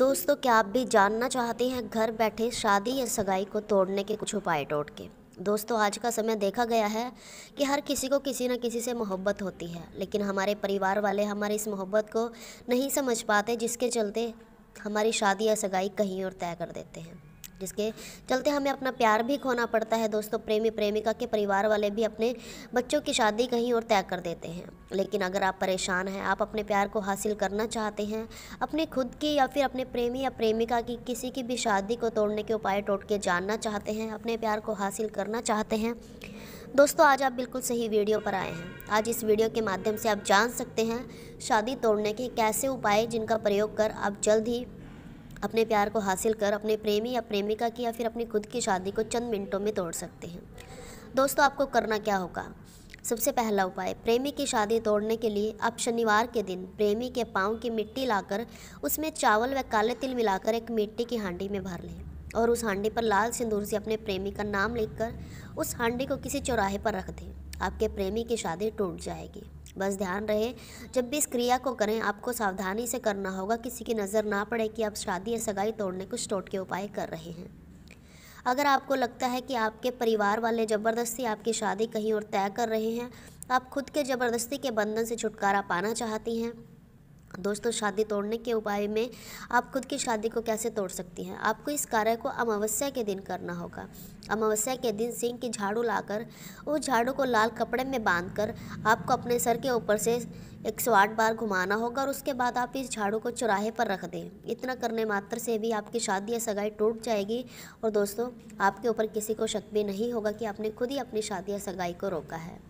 दोस्तों क्या आप भी जानना चाहते हैं घर बैठे शादी या सगाई को तोड़ने के कुछ उपाय के दोस्तों आज का समय देखा गया है कि हर किसी को किसी न किसी से मोहब्बत होती है लेकिन हमारे परिवार वाले हमारी इस मोहब्बत को नहीं समझ पाते जिसके चलते हमारी शादी या सगाई कहीं और तय कर देते हैं जिसके चलते हमें अपना प्यार भी खोना पड़ता है दोस्तों प्रेमी प्रेमिका के परिवार वाले भी अपने बच्चों की शादी कहीं और तय कर देते हैं लेकिन अगर आप परेशान हैं आप अपने प्यार को हासिल करना चाहते हैं अपने खुद की या फिर अपने प्रेमी या प्रेमिका की किसी की भी शादी को तोड़ने के उपाय टोट के जानना चाहते हैं अपने प्यार को हासिल करना चाहते हैं दोस्तों आज आप बिल्कुल सही वीडियो पर आए हैं आज इस वीडियो के माध्यम से आप जान सकते हैं शादी तोड़ने के कैसे उपाय जिनका प्रयोग कर आप जल्द ही अपने प्यार को हासिल कर अपने प्रेमी या प्रेमिका की या फिर अपनी खुद की शादी को चंद मिनटों में तोड़ सकते हैं दोस्तों आपको करना क्या होगा सबसे पहला उपाय प्रेमी की शादी तोड़ने के लिए आप शनिवार के दिन प्रेमी के पाँव की मिट्टी लाकर उसमें चावल व काले तिल मिलाकर एक मिट्टी की हांडी में भर लें और उस हांडी पर लाल सिंदूर से अपने प्रेमी का नाम लिखकर उस हांडी को किसी चौराहे पर रख दें आपके प्रेमी की शादी टूट जाएगी बस ध्यान रहे जब भी इस क्रिया को करें आपको सावधानी से करना होगा किसी की नज़र ना पड़े कि आप शादी या सगाई तोड़ने कुछ टोटके उपाय कर रहे हैं अगर आपको लगता है कि आपके परिवार वाले ज़बरदस्ती आपकी शादी कहीं और तय कर रहे हैं आप खुद के ज़बरदस्ती के बंधन से छुटकारा पाना चाहती हैं दोस्तों शादी तोड़ने के उपाय में आप खुद की शादी को कैसे तोड़ सकती हैं आपको इस कार्य को अमावस्या के दिन करना होगा अमावस्या के दिन सिंह की झाड़ू लाकर उस झाड़ू को लाल कपड़े में बांधकर आपको अपने सर के ऊपर से एक सौ आठ बार घुमाना होगा और उसके बाद आप इस झाड़ू को चौराहे पर रख दें इतना करने मात्र से भी आपकी शादी या सगाई टूट जाएगी और दोस्तों आपके ऊपर किसी को शक भी नहीं होगा कि आपने खुद ही अपनी शादी या सगाई को रोका है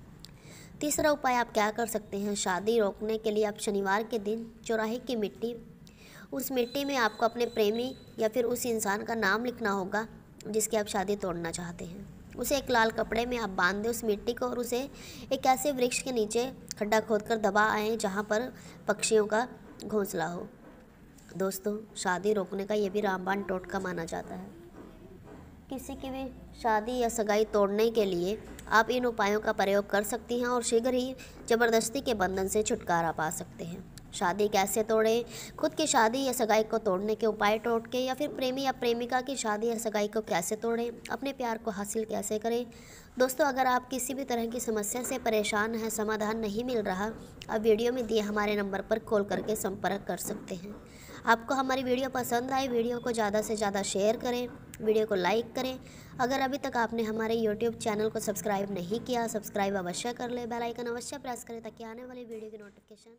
तीसरा उपाय आप क्या कर सकते हैं शादी रोकने के लिए आप शनिवार के दिन चौराहे की मिट्टी उस मिट्टी में आपको अपने प्रेमी या फिर उस इंसान का नाम लिखना होगा जिसकी आप शादी तोड़ना चाहते हैं उसे एक लाल कपड़े में आप बांध दें उस मिट्टी को और उसे एक ऐसे वृक्ष के नीचे खड्डा खोद कर दबा आएँ जहाँ पर पक्षियों का घोंसला हो दोस्तों शादी रोकने का ये भी रामबाण टोटका माना जाता है किसी की भी शादी या सगाई तोड़ने के लिए आप इन उपायों का प्रयोग कर सकती हैं और शीघ्र ही ज़बरदस्ती के बंधन से छुटकारा पा सकते हैं शादी कैसे तोड़ें खुद की शादी या सगाई को तोड़ने के उपाय टोट के या फिर प्रेमी या प्रेमिका की शादी या सगाई को कैसे तोड़ें अपने प्यार को हासिल कैसे करें दोस्तों अगर आप किसी भी तरह की समस्या से परेशान हैं समाधान नहीं मिल रहा आप वीडियो में दिए हमारे नंबर पर कॉल करके संपर्क कर सकते हैं आपको हमारी वीडियो पसंद आए वीडियो को ज़्यादा से ज़्यादा शेयर करें वीडियो को लाइक करें अगर अभी तक आपने हमारे यूट्यूब चैनल को सब्सक्राइब नहीं किया सब्सक्राइब अवश्य कर लें बेल आइकन अवश्य प्रेस करें ताकि आने वाली वीडियो की नोटिफिकेशन